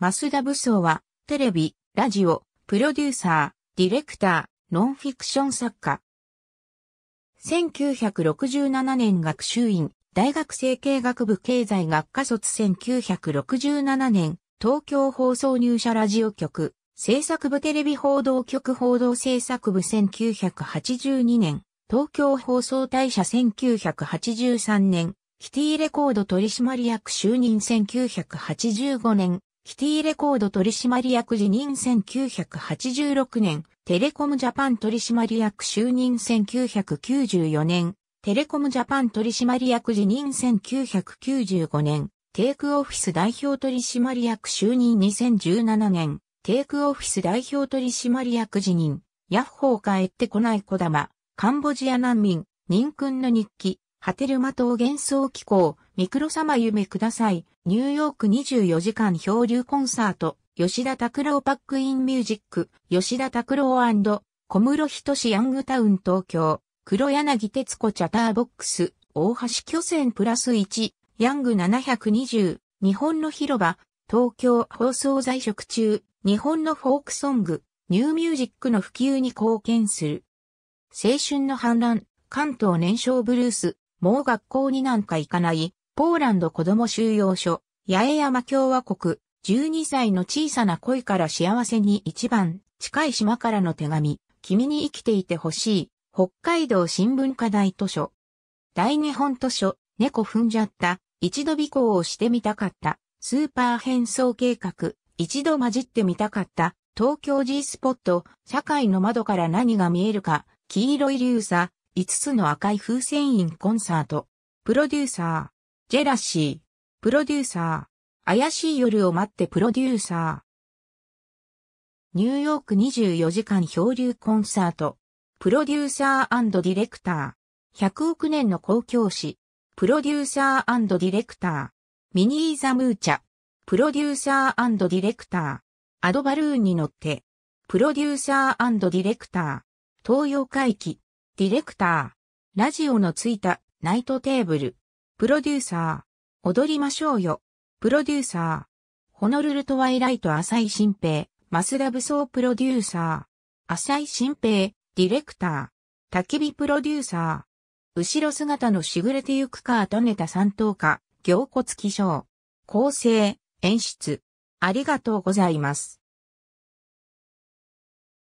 増田武装は、テレビ、ラジオ、プロデューサー、ディレクター、ノンフィクション作家。1967年学習院、大学生経学部経済学科卒1967年、東京放送入社ラジオ局、制作部テレビ報道局報道制作部1982年、東京放送大社1983年、キティレコード取締役就任1985年、キティレコード取締役辞任1986年、テレコムジャパン取締役就任1994年、テレコムジャパン取締役辞任1995年、テイクオフィス代表取締役就任2017年、テイクオフィス代表取締役辞任、ヤッホー帰ってこない小玉、カンボジア難民、人君の日記、ハテルマ島幻想機構、ミクロ様夢ください、ニューヨーク24時間漂流コンサート、吉田拓郎パックインミュージック、吉田拓郎小室仁志ヤングタウン東京、黒柳徹子チャターボックス、大橋巨船プラス1、ヤング720、日本の広場、東京放送在職中、日本のフォークソング、ニューミュージックの普及に貢献する。青春の反乱、関東燃焼ブルース、もう学校になんか行かない、ポーランド子供収容所、八重山共和国、12歳の小さな恋から幸せに一番、近い島からの手紙、君に生きていてほしい、北海道新聞課題図書。大日本図書、猫踏んじゃった、一度尾行をしてみたかった、スーパー変装計画、一度混じってみたかった、東京 G スポット、社会の窓から何が見えるか、黄色い流砂、5つの赤い風船員コンサート、プロデューサー、ジェラシー、プロデューサー、怪しい夜を待ってプロデューサー。ニューヨーク24時間漂流コンサート、プロデューサーディレクター、100億年の公共誌、プロデューサーディレクター、ミニーザムーチャ、プロデューサーディレクター、アドバルーンに乗って、プロデューサーディレクター、東洋回帰、ディレクター、ラジオのついたナイトテーブル、プロデューサー、踊りましょうよ、プロデューサー、ホノルルトワイライト浅井新平、増田武装プロデューサー、浅井新平、ディレクター、焚き火プロデューサー、後ろ姿のしぐれてゆくかとねた三等か、凝骨気象、構成、演出、ありがとうございます。